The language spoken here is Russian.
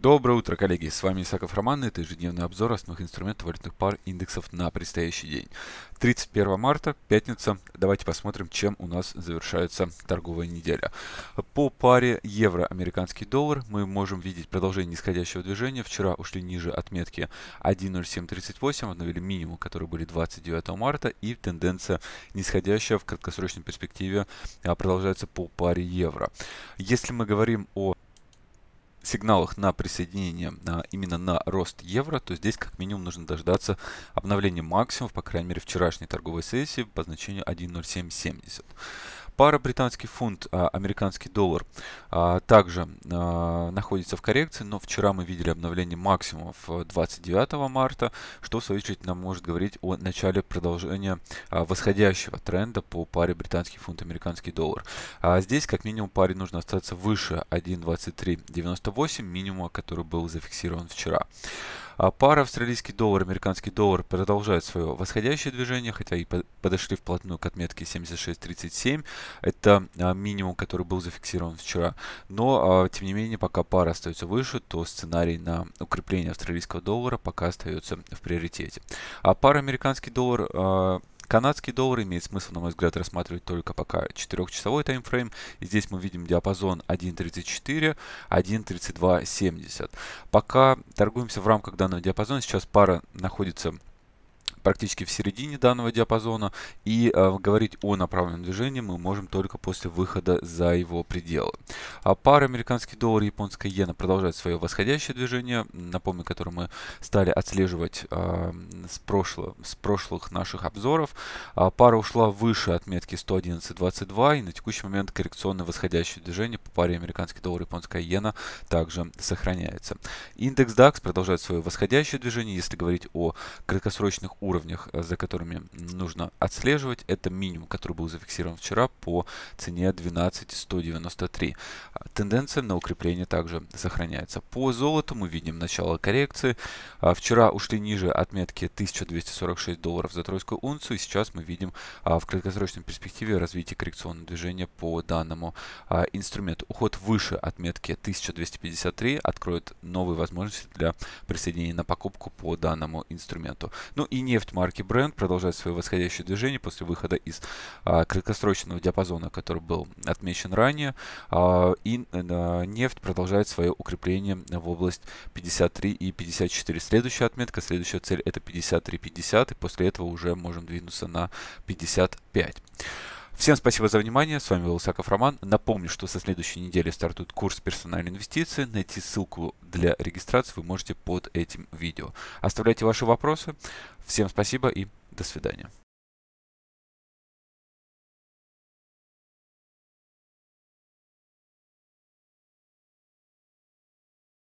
Доброе утро, коллеги! С вами Исаков Роман, это ежедневный обзор основных инструментов валютных пар индексов на предстоящий день. 31 марта, пятница. Давайте посмотрим, чем у нас завершается торговая неделя. По паре евро-американский доллар мы можем видеть продолжение нисходящего движения. Вчера ушли ниже отметки 1.0738, обновили минимум, который были 29 марта, и тенденция нисходящая в краткосрочной перспективе а, продолжается по паре евро. Если мы говорим о сигналах на присоединение а, именно на рост евро, то здесь как минимум нужно дождаться обновления максимумов, по крайней мере вчерашней торговой сессии по значению 1.0770. Пара британский фунт, а, американский доллар а, также а, находится в коррекции, но вчера мы видели обновление максимумов 29 марта, что в свою очередь нам может говорить о начале продолжения восходящего тренда по паре британский фунт, американский доллар. Здесь как минимум паре нужно остаться выше 1.2398, минимума, который был зафиксирован вчера. А пара австралийский доллар, американский доллар продолжает свое восходящее движение, хотя и подошли вплотную к отметке 76.37. Это а, минимум, который был зафиксирован вчера. Но, а, тем не менее, пока пара остается выше, то сценарий на укрепление австралийского доллара пока остается в приоритете. А пара американский доллар Канадский доллар имеет смысл, на мой взгляд, рассматривать только пока 4-часовой таймфрейм. И здесь мы видим диапазон 1.34, 1.3270. Пока торгуемся в рамках данного диапазона. Сейчас пара находится практически в середине данного диапазона. И э, говорить о направленном движении мы можем только после выхода за его пределы. А пара американский доллар и японская иена продолжает свое восходящее движение, напомню, которое мы стали отслеживать э, с, прошлого, с прошлых наших обзоров. А пара ушла выше отметки 111.22 и на текущий момент коррекционное восходящее движение по паре американский доллар и японская иена также сохраняется. Индекс DAX продолжает свое восходящее движение. Если говорить о краткосрочных уровнях, уровнях, э, за которыми нужно отслеживать. Это минимум, который был зафиксирован вчера по цене 12193. А тенденция на укрепление также сохраняется. По золоту мы видим начало коррекции. А вчера ушли ниже отметки 1246 долларов за тройскую унцию. И сейчас мы видим а, в краткосрочной перспективе развитие коррекционного движения по данному инструменту. Уход выше отметки 1253 откроет новые возможности для присоединения на покупку по данному инструменту. Ну и нефть продукт марки бренд продолжает свое восходящее движение после выхода из а, краткосрочного диапазона, который был отмечен ранее. А, и а, нефть продолжает свое укрепление в область 53 и 54. Следующая отметка, следующая цель это 53, 50 и после этого уже можем двинуться на 55. Всем спасибо за внимание. С вами был Исаков Роман. Напомню, что со следующей недели стартует курс персональной инвестиции. Найти ссылку для регистрации вы можете под этим видео. Оставляйте ваши вопросы. Всем спасибо и до свидания.